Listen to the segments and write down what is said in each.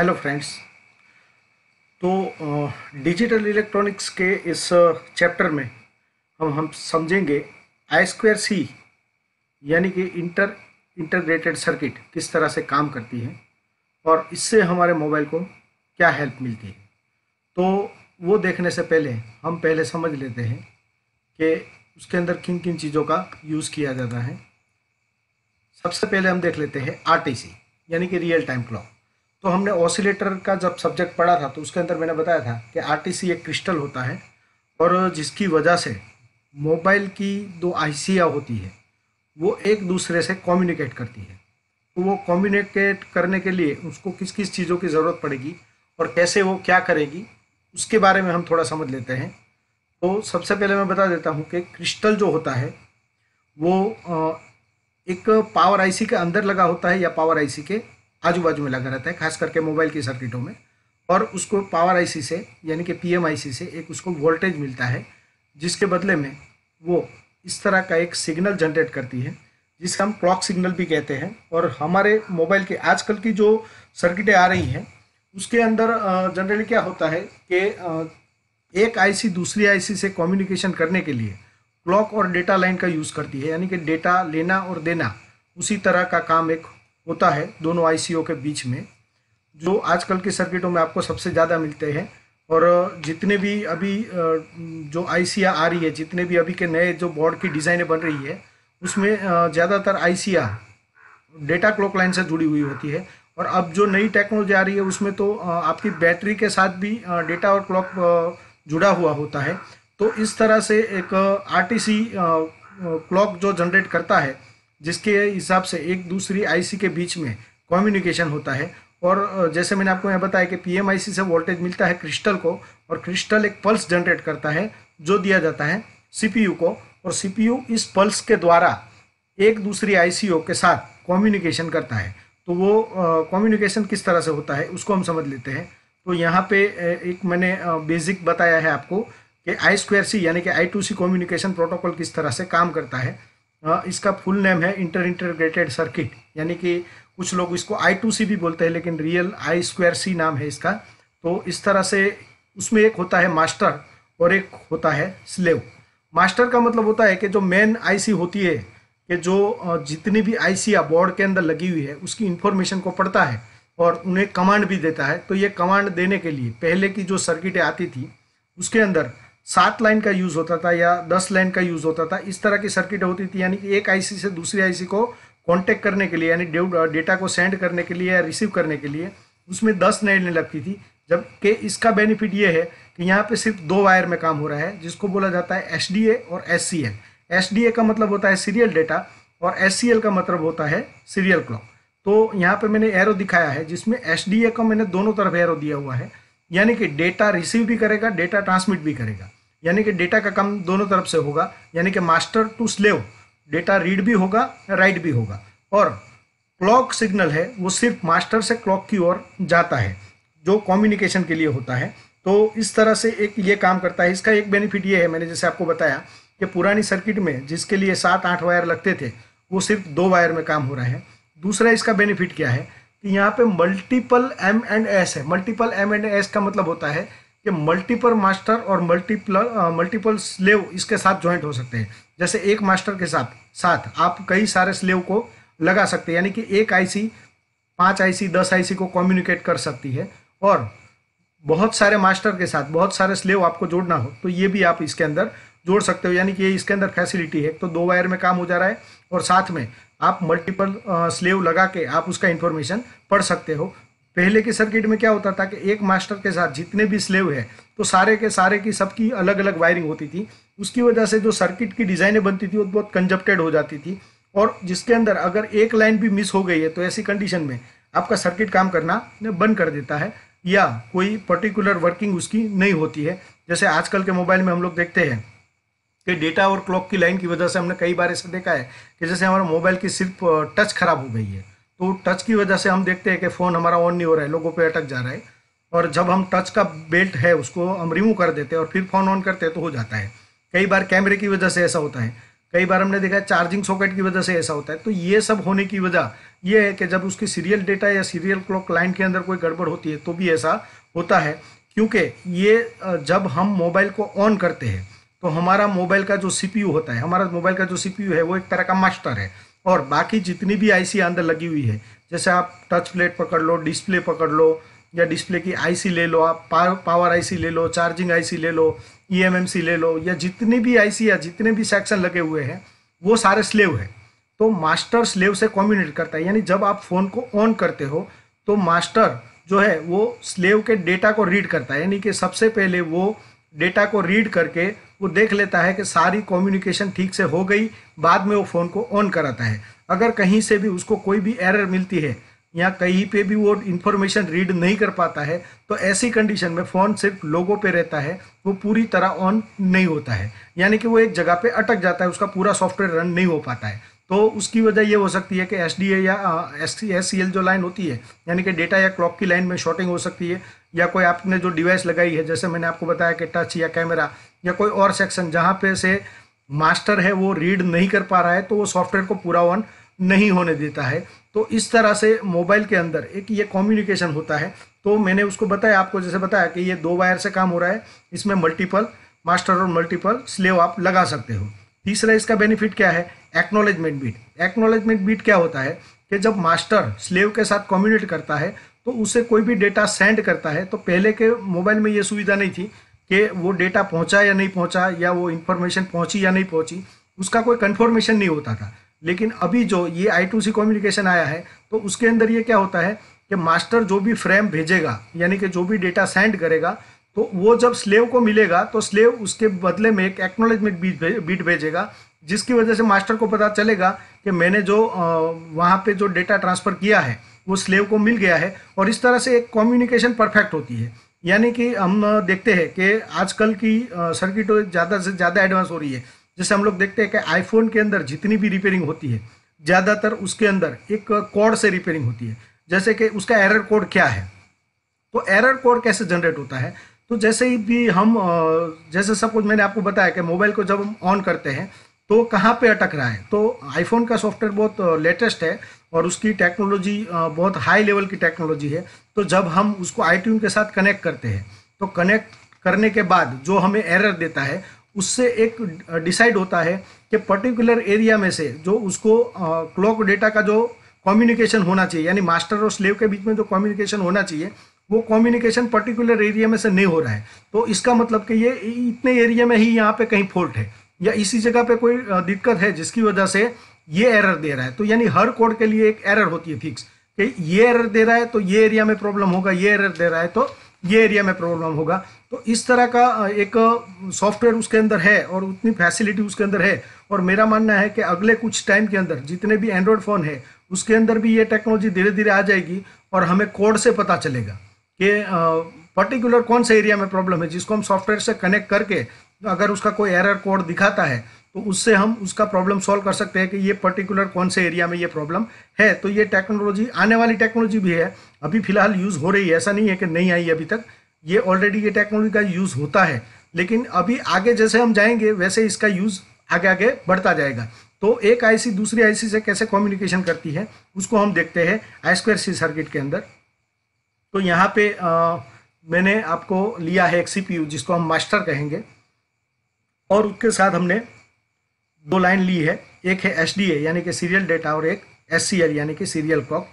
hello friends तो digital electronics के इस चैप्टर में हम हम समझेंगे आई स्क्वायर सी यानी कि इंटर इंटरग्रेटेड सर्किट किस तरह से काम करती है और इससे हमारे मोबाइल को क्या हेल्प मिलती है तो वो देखने से पहले हम पहले समझ लेते हैं कि उसके अंदर किन किन चीज़ों का यूज़ किया जाता है सबसे पहले हम देख लेते हैं आर यानी कि रियल टाइम क्लॉक तो हमने ऑसिलेटर का जब सब्जेक्ट पढ़ा था तो उसके अंदर मैंने बताया था कि आरटीसी एक क्रिस्टल होता है और जिसकी वजह से मोबाइल की दो आई होती है वो एक दूसरे से कम्युनिकेट करती है तो वो कम्युनिकेट करने के लिए उसको किस किस चीज़ों की ज़रूरत पड़ेगी और कैसे वो क्या करेगी उसके बारे में हम थोड़ा समझ लेते हैं तो सबसे पहले मैं बता देता हूँ कि क्रिस्टल जो होता है वो एक पावर आईसी के अंदर लगा होता है या पावर आईसी के आजू बाजू में लगा रहता है खास करके मोबाइल की सर्किटों में और उसको पावर आईसी से यानी कि पीएमआईसी से एक उसको वोल्टेज मिलता है जिसके बदले में वो इस तरह का एक सिग्नल जनरेट करती है जिसका हम क्लॉक सिग्नल भी कहते हैं और हमारे मोबाइल के आजकल की जो सर्किटें आ रही हैं उसके अंदर जनरली क्या होता है कि एक आईसी दूसरी आईसी से कम्युनिकेशन करने के लिए क्लॉक और डेटा लाइन का यूज़ करती है यानी कि डेटा लेना और देना उसी तरह का काम एक होता है दोनों आईसीओ के बीच में जो आजकल के सर्किटों में आपको सबसे ज़्यादा मिलते हैं और जितने भी अभी जो आई आ रही है जितने भी अभी के नए जो बोर्ड की डिज़ाइनें बन रही है उसमें ज़्यादातर आई डेटा क्लॉक लाइन से जुड़ी हुई होती है और अब जो नई टेक्नोलॉजी आ रही है उसमें तो आपकी बैटरी के साथ भी डेटा और क्लॉक जुड़ा हुआ होता है तो इस तरह से एक आरटीसी क्लॉक जो जनरेट करता है जिसके हिसाब से एक दूसरी आईसी के बीच में कम्युनिकेशन होता है और जैसे मैंने आपको यहाँ बताया कि पीएमआईसी से वोल्टेज मिलता है क्रिस्टल को और क्रिस्टल एक पल्स जनरेट करता है जो दिया जाता है सीपीयू को और सीपीयू इस पल्स के द्वारा एक दूसरी आईसीओ के साथ कम्युनिकेशन करता है तो वो कम्युनिकेशन किस तरह से होता है उसको हम समझ लेते हैं तो यहाँ पे एक मैंने बेसिक बताया है आपको कि आई स्क्वायर सी यानी कि I two C communication protocol किस तरह से काम करता है हाँ, इसका फुल नेम है इंटर इंटरग्रेटेड सर्किट यानी कि कुछ लोग इसको आई टू सी भी बोलते हैं लेकिन रियल आई स्क्वायर सी नाम है इसका तो इस तरह से उसमें एक होता है मास्टर और एक होता है स्लेव मास्टर का मतलब होता है कि जो मेन आईसी होती है कि जो जितनी भी आईसी या बोर्ड के अंदर लगी हुई है उसकी इन्फॉर्मेशन को पढ़ता है और उन्हें कमांड भी देता है तो ये कमांड देने के लिए पहले की जो सर्किटें आती थी उसके अंदर सात लाइन का यूज़ होता था या दस लाइन का यूज़ होता था इस तरह की सर्किट होती थी यानी कि एक आईसी से दूसरी आईसी को कांटेक्ट करने के लिए यानी डेटा को सेंड करने के लिए या रिसीव करने के लिए उसमें दस लाइन लगती थी जबकि इसका बेनिफिट ये है कि यहाँ पे सिर्फ दो वायर में काम हो रहा है जिसको बोला जाता है एस और एस सी का मतलब होता है सीरियल डेटा और एस का मतलब होता है सीरियल क्लॉक तो यहाँ पे मैंने एरो दिखाया है जिसमें एस का मैंने दोनों तरफ एरो दिया हुआ है यानी कि डेटा रिसीव भी करेगा डेटा ट्रांसमिट भी करेगा यानी कि डेटा का काम दोनों तरफ से होगा यानी कि master to slave data read भी होगा राइट भी होगा और क्लॉक सिग्नल है वो सिर्फ मास्टर से क्लॉक की ओर जाता है जो कम्युनिकेशन के लिए होता है तो इस तरह से एक ये काम करता है इसका एक बेनिफिट ये है मैंने जैसे आपको बताया कि पुरानी सर्किट में जिसके लिए सात आठ वायर लगते थे वो सिर्फ दो वायर में काम हो रहा है दूसरा इसका बेनिफिट क्या है कि यहाँ पे मल्टीपल एम एंड एस है मल्टीपल एम एंड एस का मतलब होता है कि मल्टीपल मास्टर और मल्टीपल मल्टीपल स्लेव इसके साथ ज्वाइंट हो सकते हैं जैसे एक मास्टर के साथ साथ आप कई सारे स्लेव को लगा सकते हैं यानी कि एक आईसी पांच आईसी दस आईसी को कम्युनिकेट कर सकती है और बहुत सारे मास्टर के साथ बहुत सारे स्लेव आपको जोड़ना हो तो ये भी आप इसके अंदर जोड़ सकते हो यानी कि ये इसके अंदर फैसिलिटी है तो दो वायर में काम हो जा रहा है और साथ में आप मल्टीपल स्लेव लगा के आप उसका इन्फॉर्मेशन पढ़ सकते हो पहले के सर्किट में क्या होता था कि एक मास्टर के साथ जितने भी स्लेव है तो सारे के सारे की सबकी अलग अलग वायरिंग होती थी उसकी वजह से जो सर्किट की डिज़ाइनें बनती थी वो बहुत कंजप्टेड हो जाती थी और जिसके अंदर अगर एक लाइन भी मिस हो गई है तो ऐसी कंडीशन में आपका सर्किट काम करना बंद कर देता है या कोई पर्टिकुलर वर्किंग उसकी नहीं होती है जैसे आजकल के मोबाइल में हम लोग देखते हैं कि डेटा और क्लॉक की लाइन की वजह से हमने कई बार ऐसा देखा है कि जैसे हमारे मोबाइल की सिर्फ टच खराब हो गई है तो टच की वजह से हम देखते हैं कि फ़ोन हमारा ऑन नहीं हो रहा है लोगों पे अटक जा रहा है और जब हम टच का बेल्ट है उसको हम रिमूव कर देते हैं और फिर फ़ोन ऑन करते हैं तो हो जाता है कई बार कैमरे की वजह से ऐसा होता है कई बार हमने देखा है चार्जिंग सॉकेट की वजह से ऐसा होता है तो ये सब होने की वजह ये है कि जब उसकी सीरियल डेटा या सीरियल क्लॉक लाइन के अंदर कोई गड़बड़ होती है तो भी ऐसा होता है क्योंकि ये जब हम मोबाइल को ऑन करते हैं तो हमारा मोबाइल का जो सीपीयू होता है हमारा मोबाइल का जो सीपीयू है वो एक तरह का मास्टर है और बाकी जितनी भी आईसी अंदर लगी हुई है जैसे आप टच प्लेट पकड़ लो डिस्प्ले पकड़ लो या डिस्प्ले की आईसी ले लो आप पावर आईसी ले लो चार्जिंग आईसी ले लो ईएमएमसी ले लो या जितनी भी आईसी या जितने भी सेक्शन लगे हुए हैं वो सारे स्लेव है तो मास्टर स्लेव से कम्युनिकेट करता है यानी जब आप फ़ोन को ऑन करते हो तो मास्टर जो है वो स्लेव के डेटा को रीड करता है यानी कि सबसे पहले वो डेटा को रीड करके वो देख लेता है कि सारी कम्युनिकेशन ठीक से हो गई बाद में वो फ़ोन को ऑन कराता है अगर कहीं से भी उसको कोई भी एरर मिलती है या कहीं पे भी वो इन्फॉर्मेशन रीड नहीं कर पाता है तो ऐसी कंडीशन में फ़ोन सिर्फ लोगों पे रहता है वो पूरी तरह ऑन नहीं होता है यानी कि वो एक जगह पे अटक जाता है उसका पूरा सॉफ्टवेयर रन नहीं हो पाता है तो उसकी वजह ये हो सकती है कि एस या एस सी जो लाइन होती है यानी कि डेटा या क्लॉक की लाइन में शॉर्टिंग हो सकती है या कोई आपने जो डिवाइस लगाई है जैसे मैंने आपको बताया कि टच या कैमरा या कोई और सेक्शन जहाँ पे से मास्टर है वो रीड नहीं कर पा रहा है तो वो सॉफ्टवेयर को पूरा ऑन नहीं होने देता है तो इस तरह से मोबाइल के अंदर एक ये कम्युनिकेशन होता है तो मैंने उसको बताया आपको जैसे बताया कि ये दो वायर से काम हो रहा है इसमें मल्टीपल मास्टर और मल्टीपल स्लेव आप लगा सकते हो तीसरा इसका बेनिफिट क्या है एक्नोलेजमेंट बीट एक्नोलेजमेंट बीट क्या होता है कि जब मास्टर स्लेव के साथ कम्युनिकेट करता है तो उसे कोई भी डेटा सेंड करता है तो पहले के मोबाइल में ये सुविधा नहीं थी कि वो डेटा पहुंचा या नहीं पहुंचा या वो इन्फॉर्मेशन पहुंची या नहीं पहुंची उसका कोई कन्फर्मेशन नहीं होता था लेकिन अभी जो ये आई टू सी कम्युनिकेशन आया है तो उसके अंदर ये क्या होता है कि मास्टर जो भी फ्रेम भेजेगा यानी कि जो भी डेटा सेंड करेगा तो वो जब स्लेव को मिलेगा तो स्लेव उसके बदले में एक एक्नोलेजमेंट बीट भेजेगा जिसकी वजह से मास्टर को पता चलेगा कि मैंने जो वहाँ पे जो डेटा ट्रांसफ़र किया है वो स्लेव को मिल गया है और इस तरह से एक कम्युनिकेशन परफेक्ट होती है यानी कि हम देखते हैं कि आजकल की सर्किट ज़्यादा से ज़्यादा एडवांस हो रही है जैसे हम लोग देखते हैं कि आईफोन के अंदर जितनी भी रिपेयरिंग होती है ज़्यादातर उसके अंदर एक कोड से रिपेयरिंग होती है जैसे कि उसका एरर कोड क्या है तो एरर कोड कैसे जनरेट होता है तो जैसे ही भी हम जैसे सपोज मैंने आपको बताया कि मोबाइल को जब हम ऑन करते हैं तो कहाँ पे अटक रहा है तो आईफोन का सॉफ्टवेयर बहुत लेटेस्ट है और उसकी टेक्नोलॉजी बहुत हाई लेवल की टेक्नोलॉजी है तो जब हम उसको आई के साथ कनेक्ट करते हैं तो कनेक्ट करने के बाद जो हमें एरर देता है उससे एक डिसाइड होता है कि पर्टिकुलर एरिया में से जो उसको क्लॉक डेटा का जो कम्युनिकेशन होना चाहिए यानी मास्टर और स्लेव के बीच में जो कम्युनिकेशन होना चाहिए वो कम्युनिकेशन पर्टिकुलर एरिया में से नहीं हो रहा है तो इसका मतलब कि ये इतने एरिया में ही यहाँ पे कहीं फॉल्ट है या इसी जगह पे कोई दिक्कत है जिसकी वजह से ये एरर दे रहा है तो यानी हर कोड के लिए एक एरर होती है फिक्स कि ये एरर दे रहा है तो ये एरिया में प्रॉब्लम होगा ये एरर दे रहा है तो ये एरिया में प्रॉब्लम होगा तो इस तरह का एक सॉफ्टवेयर उसके अंदर है और उतनी फैसिलिटी उसके अंदर है और मेरा मानना है कि अगले कुछ टाइम के अंदर जितने भी एंड्रॉयड फ़ोन है उसके अंदर भी ये टेक्नोलॉजी धीरे धीरे आ जाएगी और हमें कोड से पता चलेगा कि पर्टिकुलर कौन से एरिया में प्रॉब्लम है जिसको हम सॉफ्टवेयर से कनेक्ट करके तो अगर उसका कोई एरर कोड दिखाता है तो उससे हम उसका प्रॉब्लम सॉल्व कर सकते हैं कि ये पर्टिकुलर कौन से एरिया में ये प्रॉब्लम है तो ये टेक्नोलॉजी आने वाली टेक्नोलॉजी भी है अभी फिलहाल यूज़ हो रही है ऐसा नहीं है कि नहीं आई अभी तक ये ऑलरेडी ये टेक्नोलॉजी का यूज़ होता है लेकिन अभी आगे जैसे हम जाएंगे वैसे इसका यूज़ आगे आगे बढ़ता जाएगा तो एक आईसी दूसरी आईसी से कैसे कम्युनिकेशन करती है उसको हम देखते हैं आई स्क्वायर सी सर्किट के अंदर तो यहाँ पे आ, मैंने आपको लिया है एक सीपीयू जिसको हम मास्टर कहेंगे और उसके साथ हमने दो लाइन ली है एक है एस यानी कि सीरियल डेटा और एक एस यानी कि सीरियल क्लॉक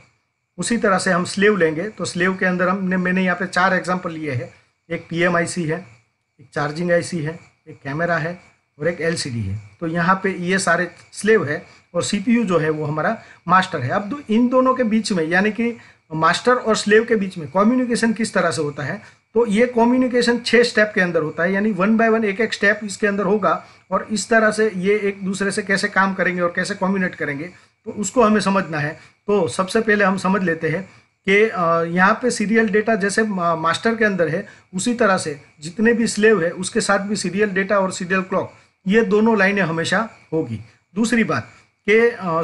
उसी तरह से हम स्लेव लेंगे तो स्लेव के अंदर हमने मैंने यहाँ पे चार एग्जाम्पल लिए हैं एक पी एम आई सी है एक चार्जिंग आई सी है एक कैमरा है और एक एल सी डी है तो यहाँ पे ये सारे स्लेव है और सी पी यू जो है वो हमारा मास्टर है अब दो, इन दोनों के बीच में यानी कि मास्टर और स्लेव के बीच में कम्युनिकेशन किस तरह से होता है तो ये कम्युनिकेशन छः स्टेप के अंदर होता है यानी वन बाय वन एक एक स्टेप इसके अंदर होगा और इस तरह से ये एक दूसरे से कैसे काम करेंगे और कैसे कॉम्युनेट करेंगे तो उसको हमें समझना है तो सबसे पहले हम समझ लेते हैं कि यहाँ पे सीरियल डेटा जैसे मास्टर के अंदर है उसी तरह से जितने भी स्लेव है उसके साथ भी सीरियल डेटा और सीरियल क्लॉक ये दोनों लाइनें हमेशा होगी दूसरी बात कि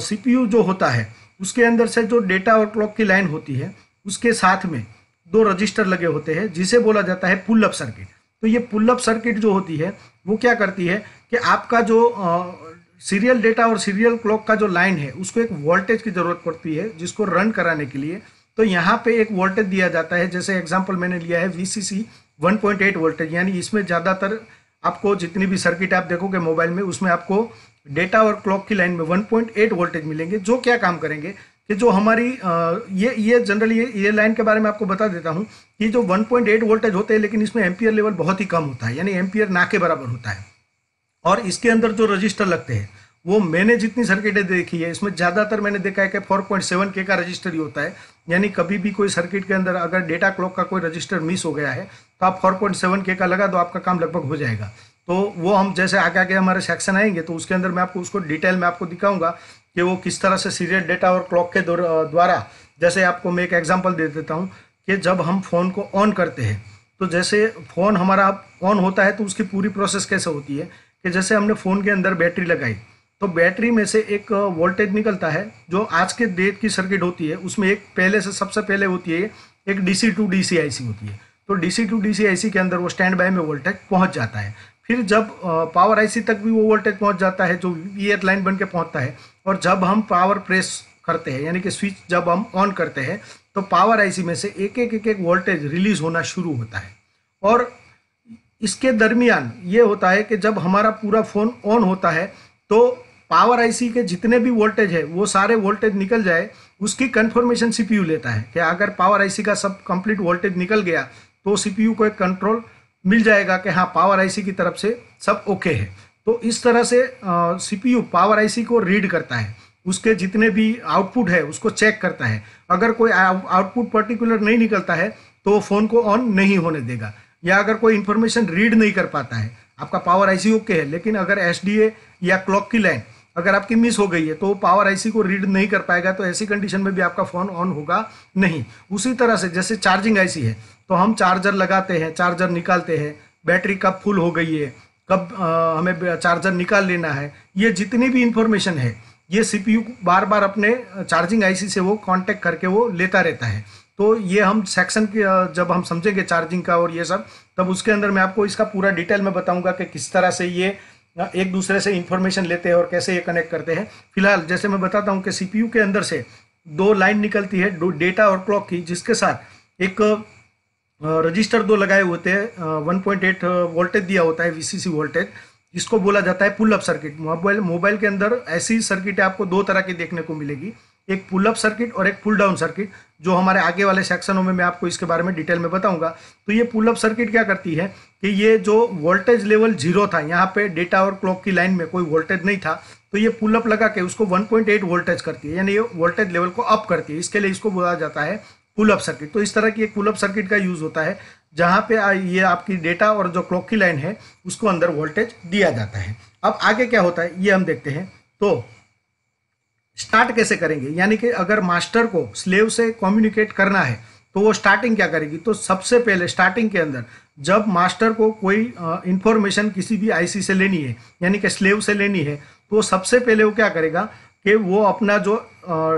सीपीयू जो होता है उसके अंदर से जो डेटा और क्लॉक की लाइन होती है उसके साथ में दो रजिस्टर लगे होते हैं जिसे बोला जाता है पुल अप सर्किट तो ये पुल अप सर्किट जो होती है वो क्या करती है कि आपका जो सीरियल डेटा और सीरियल क्लॉक का जो लाइन है उसको एक वोल्टेज की ज़रूरत पड़ती है जिसको रन कराने के लिए तो यहाँ पे एक वोल्टेज दिया जाता है जैसे एग्जाम्पल मैंने लिया है V C C one point eight voltage यानी इसमें ज़्यादातर आपको जितनी भी सर्किट आप देखोगे मोबाइल में उसमें आपको डेटा और क्लॉक की लाइन में 1.8 वोल्टेज मिलेंगे जो क्या काम करेंगे कि जो हमारी ये ये जनरली ये ये लाइन के बारे में आपको बता देता हूँ कि जो 1.8 वोल्टेज होते हैं लेकिन इसमें एम्पियर लेवल बहुत ही कम होता है यानी एम्पियर ना के बराबर होता है और इसके अंदर जो रजिस्टर लगते हैं वो मैंने जितनी सर्किटें देखी है इसमें ज़्यादातर मैंने देखा है कि 4.7 के का रजिस्टर ही होता है यानी कभी भी कोई सर्किट के अंदर अगर डेटा क्लॉक का कोई रजिस्टर मिस हो गया है तो आप 4.7 के का लगा दो आपका काम लगभग हो जाएगा तो वो हम जैसे आगे आगे हमारे सेक्शन आएंगे तो उसके अंदर मैं आपको उसको डिटेल में आपको दिखाऊंगा कि वो किस तरह से सीरियल डेटा और क्लॉक के द्वारा जैसे आपको मैं एक एग्जाम्पल दे देता हूँ कि जब हम फ़ोन को ऑन करते हैं तो जैसे फ़ोन हमारा ऑन होता है तो उसकी पूरी प्रोसेस कैसे होती है कि जैसे हमने फ़ोन के अंदर बैटरी लगाई तो बैटरी में से एक वोल्टेज निकलता है जो आज के डेट की सर्किट होती है उसमें एक पहले से सबसे पहले होती है एक डीसी टू डीसी आईसी होती है तो डीसी टू डीसी आईसी के अंदर वो स्टैंड बाय में वोल्टेज पहुंच जाता है फिर जब पावर आईसी तक भी वो वोल्टेज पहुंच जाता है जो ईयर लाइन बन के पहुँचता है और जब हम पावर प्रेस करते हैं यानी कि स्विच जब हम ऑन करते हैं तो पावर आईसी में से एक एक एक एक वोल्टेज रिलीज होना शुरू होता है और इसके दरमियान ये होता है कि जब हमारा पूरा फ़ोन ऑन होता है तो पावर आईसी के जितने भी वोल्टेज है वो सारे वोल्टेज निकल जाए उसकी कन्फर्मेशन सीपीयू लेता है कि अगर पावर आईसी का सब कंप्लीट वोल्टेज निकल गया तो सीपीयू को एक कंट्रोल मिल जाएगा कि हाँ पावर आईसी की तरफ से सब ओके है तो इस तरह से सीपीयू पावर आईसी को रीड करता है उसके जितने भी आउटपुट है उसको चेक करता है अगर कोई आउटपुट पर्टिकुलर नहीं निकलता है तो फ़ोन को ऑन नहीं होने देगा या अगर कोई इन्फॉर्मेशन रीड नहीं कर पाता है आपका पावर आईसी ओके है लेकिन अगर एस या क्लॉक की लाइन अगर आपकी मिस हो गई है तो पावर आईसी को रीड नहीं कर पाएगा तो ऐसी कंडीशन में भी आपका फ़ोन ऑन होगा नहीं उसी तरह से जैसे चार्जिंग आईसी है तो हम चार्जर लगाते हैं चार्जर निकालते हैं बैटरी कब फुल हो गई है कब हमें चार्जर निकाल लेना है ये जितनी भी इंफॉर्मेशन है ये सीपीयू बार बार अपने चार्जिंग आईसी से वो कांटेक्ट करके वो लेता रहता है तो ये हम सेक्शन के जब हम समझेंगे चार्जिंग का और ये सब तब उसके अंदर मैं आपको इसका पूरा डिटेल में बताऊंगा कि किस तरह से ये एक दूसरे से इन्फॉर्मेशन लेते हैं और कैसे ये कनेक्ट करते हैं फिलहाल जैसे मैं बताता हूँ कि सी के अंदर से दो लाइन निकलती है डेटा और क्लॉक की जिसके साथ एक रजिस्टर दो लगाए होते हैं 1.8 वोल्टेज दिया होता है वीसीसी वोल्टेज जिसको बोला जाता है pull up circuit mobile mobile के अंदर ऐसी सर्किट आपको दो तरह की देखने को मिलेगी एक पुल अप सर्किट और एक पुल डाउन सर्किट जो हमारे आगे वाले सेक्शनों में मैं आपको इसके बारे में डिटेल में बताऊंगा तो ये पुल अप सर्किट क्या करती है कि ये जो वोल्टेज लेवल जीरो था यहाँ पे डेटा और क्लॉक की लाइन में कोई वोल्टेज नहीं था तो ये पुल अप लगा के उसको 1.8 वोल्टेज करती है यानी ये वोल्टेज लेवल को अप करती है इसके लिए इसको बोला जाता है पुल अप सर्किट तो इस तरह की एक पुल अप सर्किट का यूज़ होता है जहाँ पे ये आपकी डेटा और जो क्लॉक की लाइन है उसको अंदर वोल्टेज दिया जाता है अब आगे क्या होता है ये हम देखते हैं तो स्टार्ट कैसे करेंगे यानी कि अगर मास्टर को स्लेव से कम्युनिकेट करना है तो वो स्टार्टिंग क्या करेगी तो सबसे पहले स्टार्टिंग के अंदर जब मास्टर को कोई इन्फॉर्मेशन किसी भी आईसी से लेनी है यानी कि स्लेव से लेनी है तो सबसे पहले वो क्या करेगा कि वो अपना जो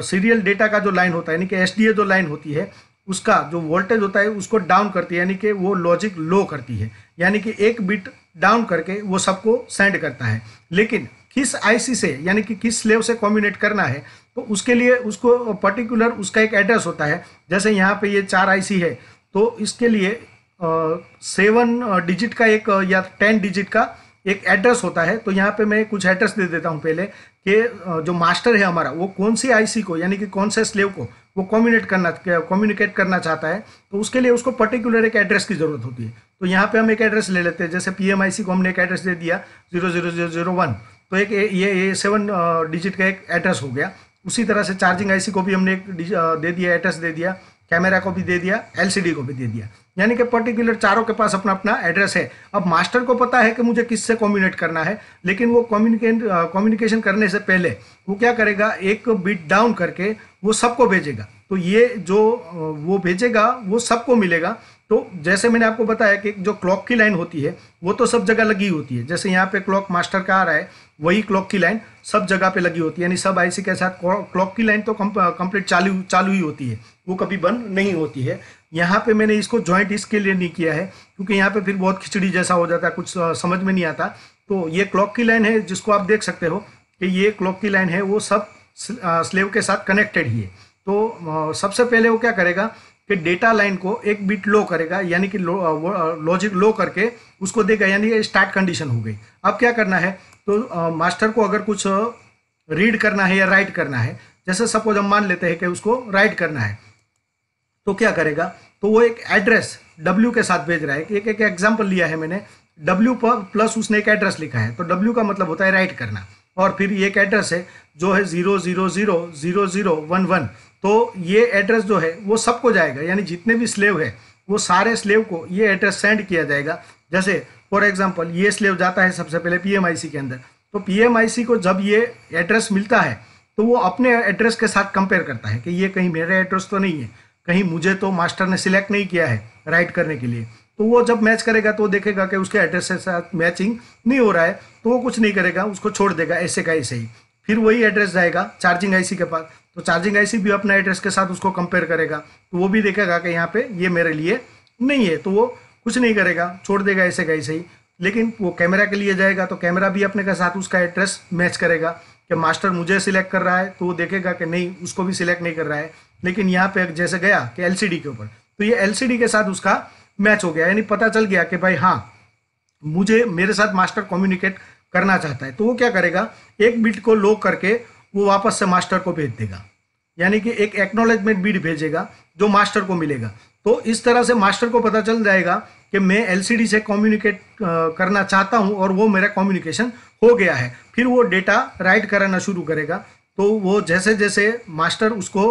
सीरियल डेटा का जो लाइन होता है यानी कि एस जो लाइन होती है उसका जो वोल्टेज होता है उसको डाउन करती है यानी कि वो लॉजिक लो करती है यानी कि एक बिट डाउन करके वो सबको सेंड करता है लेकिन किस आईसी से यानी कि किस स्लेव से कॉम्युनेट करना है तो उसके लिए उसको पर्टिकुलर उसका एक एड्रेस होता है जैसे यहाँ पे ये चार आईसी है तो इसके लिए सेवन डिजिट का एक या टेन डिजिट का एक एड्रेस होता है तो यहाँ पे मैं कुछ एड्रेस दे देता हूँ पहले कि जो मास्टर है हमारा वो कौन सी आईसी को यानी कि कौन से स्लेव को वो कम्युनिकेट करना कम्युनिकेट करना चाहता है तो उसके लिए उसको पर्टिकुलर एक एड्रेस की ज़रूरत होती है तो यहाँ पे हम एक एड्रेस ले लेते हैं जैसे पी को हमने एक एड्रेस दे दिया zero zero zero zero one तो एक ये सेवन डिजिट का एक एड्रेस हो गया उसी तरह से चार्जिंग आई को भी हमने एक दे दिया एड्रेस दे दिया कैमरा को भी दे दिया एलसीडी को भी दे दिया यानी कि पर्टिकुलर चारों के पास अपना अपना एड्रेस है अब मास्टर को पता है कि मुझे किससे कम्युनिकेट करना है लेकिन वो कम्युनिकेट कम्युनिकेशन करने से पहले वो क्या करेगा एक बिट डाउन करके वो सबको भेजेगा तो ये जो वो भेजेगा वो सबको मिलेगा तो जैसे मैंने आपको बताया कि जो क्लॉक की लाइन होती है वो तो सब जगह लगी होती है जैसे यहाँ पे क्लॉक मास्टर का आ रहा है वही क्लॉक की लाइन सब जगह पे लगी होती है यानी सब आईसी के साथ क्लॉक की लाइन तो कंप्लीट चालू चालू ही होती है वो कभी बंद नहीं होती है यहाँ पे मैंने इसको जॉइंट इसके लिए नहीं किया है क्योंकि यहाँ पे फिर बहुत खिचड़ी जैसा हो जाता है कुछ समझ में नहीं आता तो ये क्लॉक की लाइन है जिसको आप देख सकते हो कि ये क्लॉक की लाइन है वो सब स्लेव के साथ कनेक्टेड ही है तो सबसे पहले वो क्या करेगा कि डेटा लाइन को एक बिट लो करेगा यानी कि लॉजिक लो, लो करके उसको देगा यानी स्टार्ट कंडीशन हो गई अब क्या करना है तो मास्टर को अगर कुछ रीड करना है या राइट करना है जैसे सपोज हम मान लेते हैं कि उसको राइट करना है तो क्या करेगा तो वो एक एड्रेस डब्ल्यू के साथ भेज रहा है एक एक एग्जाम्पल लिया है मैंने डब्ल्यू प्लस उसने एक एड्रेस लिखा है तो डब्ल्यू का मतलब होता है राइट करना और फिर एक एड्रेस है जो है zero zero zero zero zero one one तो ये एड्रेस जो है वो सबको जाएगा यानी जितने भी स्लेव है वो सारे स्लेव को ये एड्रेस सेंड किया जाएगा जैसे फॉर एग्जाम्पल ये स्लेव जाता है सबसे पहले पी के अंदर तो पी को जब ये एड्रेस मिलता है तो वो अपने एड्रेस के साथ कंपेयर करता है कि ये कहीं मेरा एड्रेस तो नहीं है कहीं मुझे तो मास्टर ने सिलेक्ट नहीं किया है राइट करने के लिए तो वो जब मैच करेगा तो देखेगा कि उसके एड्रेस के साथ मैचिंग नहीं हो रहा है तो वो कुछ नहीं करेगा उसको छोड़ देगा ऐसे का ऐसे ही फिर वही एड्रेस जाएगा चार्जिंग आईसी के पास तो चार्जिंग आईसी भी अपना एड्रेस के साथ उसको कंपेयर करेगा तो वो भी देखेगा कि यहाँ पे ये मेरे लिए नहीं है तो वो कुछ नहीं करेगा छोड़ देगा ऐसे का ऐसे ही लेकिन वो कैमरा के लिए जाएगा तो कैमरा भी अपने के साथ उसका एड्रेस मैच करेगा कि मास्टर मुझे सिलेक्ट कर रहा है तो वो देखेगा कि नहीं उसको भी सिलेक्ट नहीं कर रहा है लेकिन यहाँ पे जैसे गया कि एलसीडी के ऊपर तो ये एलसीडी के साथ उसका मैच हो गया यानी पता चल गया कि भाई हाँ मुझे मेरे साथ मास्टर कम्युनिकेट करना चाहता है तो वो क्या करेगा एक बिट को लो करके वो वापस से मास्टर को भेज देगा यानी कि एक एक्नोलेजमेंट बिट भेजेगा जो मास्टर को मिलेगा तो इस तरह से मास्टर को पता चल जाएगा कि मैं एलसीडी से कम्युनिकेट करना चाहता हूं और वो मेरा कम्युनिकेशन हो गया है फिर वो डेटा राइट कराना शुरू करेगा तो वो जैसे जैसे मास्टर उसको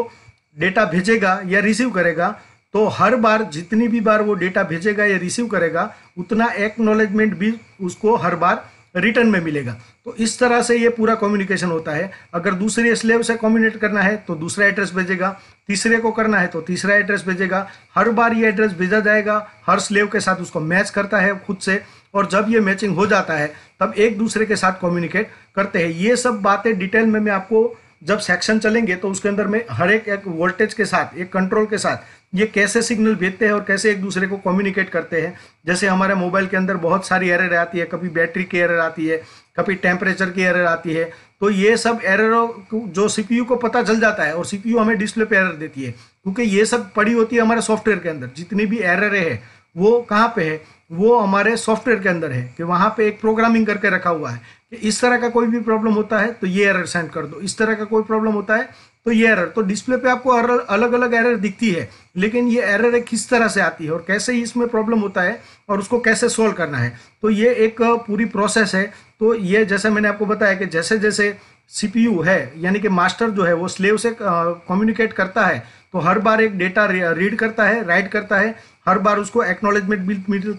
डेटा भेजेगा या रिसीव करेगा तो हर बार जितनी भी बार वो डेटा भेजेगा या रिसीव करेगा उतना एक्नोलेजमेंट भी उसको हर बार रिटर्न में मिलेगा तो इस तरह से ये पूरा कम्युनिकेशन होता है अगर दूसरे स्लेव से कम्युनिकेट करना है तो दूसरा एड्रेस भेजेगा तीसरे को करना है तो तीसरा एड्रेस भेजेगा हर बार ये एड्रेस भेजा जाएगा हर स्लेव के साथ उसको मैच करता है खुद से और जब ये मैचिंग हो जाता है तब एक दूसरे के साथ कम्युनिकेट करते हैं ये सब बातें डिटेल में मैं आपको जब सेक्शन चलेंगे तो उसके अंदर में हर एक एक वोल्टेज के साथ एक कंट्रोल के साथ ये कैसे सिग्नल भेजते हैं और कैसे एक दूसरे को कम्युनिकेट करते हैं जैसे हमारे मोबाइल के अंदर बहुत सारी एरर आती है कभी बैटरी की एरर आती है कभी टेम्परेचर की एरर आती है तो ये सब एरर जो सीपीयू को पता चल जाता है और सीपीयू हमें डिस्प्ले पे एरर देती है क्योंकि ये सब पड़ी होती है हमारे सॉफ्टवेयर के अंदर जितनी भी एरर है वो कहाँ पे है वो हमारे सॉफ्टवेयर के अंदर है कि वहाँ पे एक प्रोग्रामिंग करके रखा हुआ है इस तरह का कोई भी प्रॉब्लम होता है तो ये एरर सेंड कर दो इस तरह का कोई प्रॉब्लम होता है तो ये एरर तो डिस्प्ले पे आपको अलग अलग एरर दिखती है लेकिन ये एरर किस तरह से आती है और कैसे इसमें प्रॉब्लम होता है और उसको कैसे सोल्व करना है तो ये एक पूरी प्रोसेस है तो ये जैसे मैंने आपको बताया कि जैसे जैसे सीपीयू है यानी कि मास्टर जो है वो स्लेव से कम्युनिकेट करता है तो हर बार एक डेटा रीड करता है राइट करता है हर बार उसको एक्नोलेजमेंट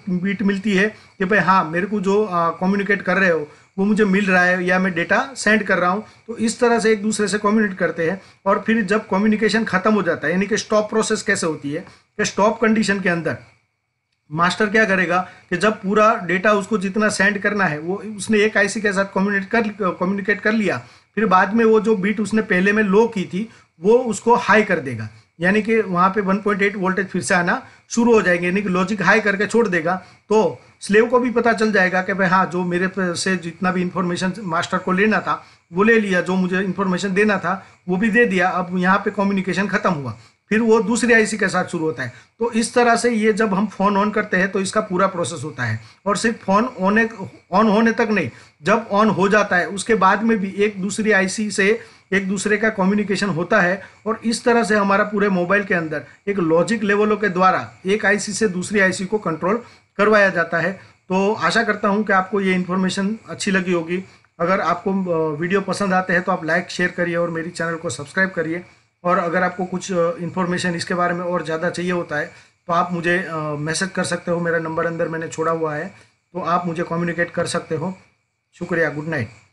बीट मिलती है कि भाई हाँ मेरे को जो कम्युनिकेट कर रहे हो वो मुझे मिल रहा है या मैं डेटा सेंड कर रहा हूँ तो इस तरह से एक दूसरे से कम्युनिकेट करते हैं और फिर जब कम्युनिकेशन खत्म हो जाता है यानी कि स्टॉप प्रोसेस कैसे होती है कि स्टॉप कंडीशन के अंदर मास्टर क्या करेगा कि जब पूरा डेटा उसको जितना सेंड करना है वो उसने एक आईसी के साथ कम्युनिकेट कर कम्युनिकेट कर लिया फिर बाद में वो जो बीट उसने पहले में लो की थी वो उसको हाई कर देगा यानी कि वहाँ पे 1.8 वोल्टेज फिर से आना शुरू हो जाएंगे यानी कि लॉजिक हाई करके छोड़ देगा तो स्लेव को भी पता चल जाएगा कि भाई हाँ जो मेरे से जितना भी इंफॉर्मेशन मास्टर को लेना था वो ले लिया जो मुझे इन्फॉर्मेशन देना था वो भी दे दिया अब यहाँ पे कम्युनिकेशन खत्म हुआ फिर वो दूसरे आईसी के साथ शुरू होता है तो इस तरह से ये जब हम फोन ऑन करते हैं तो इसका पूरा प्रोसेस होता है और सिर्फ फोन होने ऑन होने तक नहीं जब ऑन हो जाता है उसके बाद में भी एक दूसरे आई से एक दूसरे का कम्युनिकेशन होता है और इस तरह से हमारा पूरे मोबाइल के अंदर एक लॉजिक लेवलों के द्वारा एक आईसी से दूसरी आईसी को कंट्रोल करवाया जाता है तो आशा करता हूँ कि आपको ये इन्फॉर्मेशन अच्छी लगी होगी अगर आपको वीडियो पसंद आते हैं तो आप लाइक शेयर करिए और मेरी चैनल को सब्सक्राइब करिए और अगर आपको कुछ इन्फॉर्मेशन इसके बारे में और ज़्यादा चाहिए होता है तो आप मुझे मैसेज कर सकते हो मेरा नंबर अंदर मैंने छोड़ा हुआ है तो आप मुझे कम्युनिकेट कर सकते हो शुक्रिया गुड नाइट